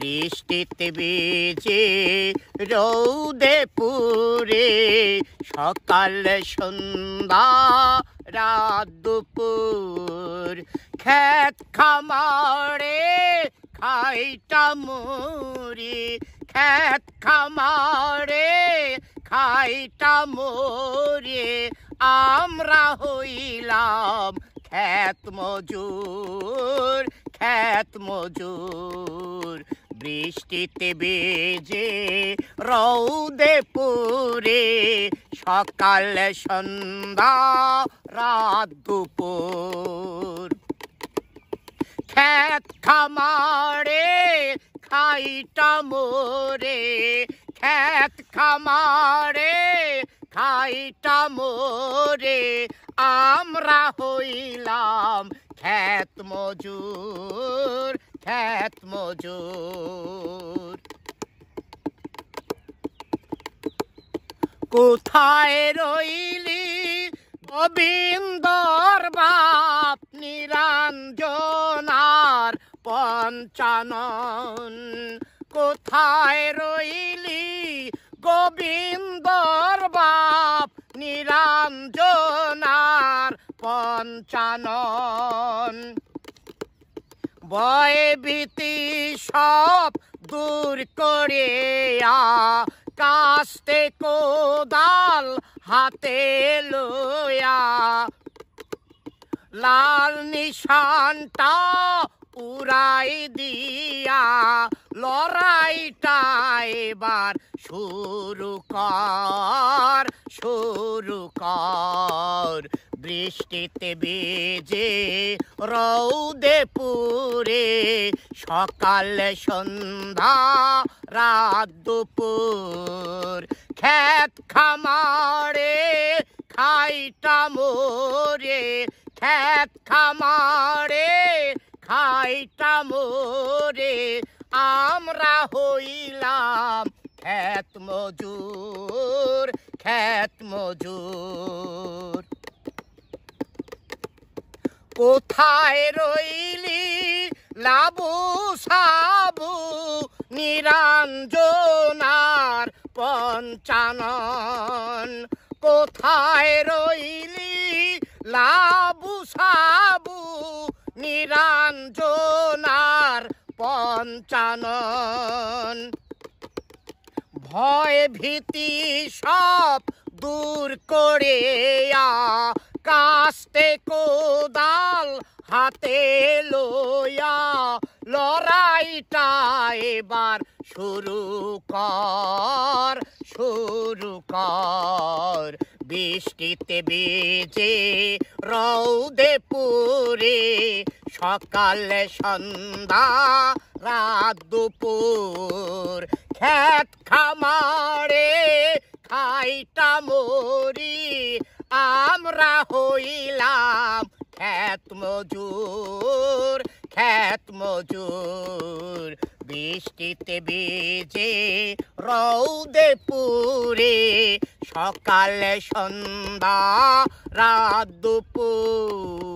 বৃষ্টিতে বেজে রৌদে পুরে সকাল সন্ধ্যা রাত দুপুর খেত খামারে খাইটা মুড়ি খেত খামারে খাইটা মুড়ি আমরা হইলাম খ্যাত মজুর খ্যাত মজুর বৃষ্টিতে বেজে রৌদে পুরে সকাল সন্ধ্যা রাত দুপুর খেত খামারে খাইটা মোরে খেত খামারে খাইটা মোরে আমরা হইলাম খেত মজুর খ্যাত মজুর কোথায় রইলি গোবিন্দর বাপ নিরঞ্জনার পঞ্চানন কোথায় রইলি গোবিন্দর বাপ নিরঞ্জনার পঞ্চানন ভয় ভীতি সব দূর করিয়া কাস্তে কোদাল হাতে লোয়া লাল নিশানটা উড়াই দিয়া লড়াইটা এবার শুরু কর শুরু কর বৃষ্টিতে বেজে রৌদেপুর রে সকাল সন্ধ্যা রাত দুপুর খেত খামারে খাইটা মোরে খেত খামারে খাইটা মোরে আমরা হইলাম খেত মজুর খেত মজুর কোথায় রইলি লাবু সাবু নিরঞ্জনার পঞ্চানন কোথায় রইলি লাবু সাবু নিরঞ্জনার পঞ্চানন ভয় ভীতি সব দূর করে কাস্তে কোদাল হাতে লইয়া লড়াইটা এবার শুরু কর শুরু কর বৃষ্টিতে বেজে রৌদে পুরে সকালে সন্ধ্যা রাত দুপুর খেত খামারে খাইটা মরি আমরা হইলাম খ্যাত মজুর খ্যাত মজুর বৃষ্টিতে বেজে রৌদে পুরে সকালে সন্ধ্যা রাত দুপুর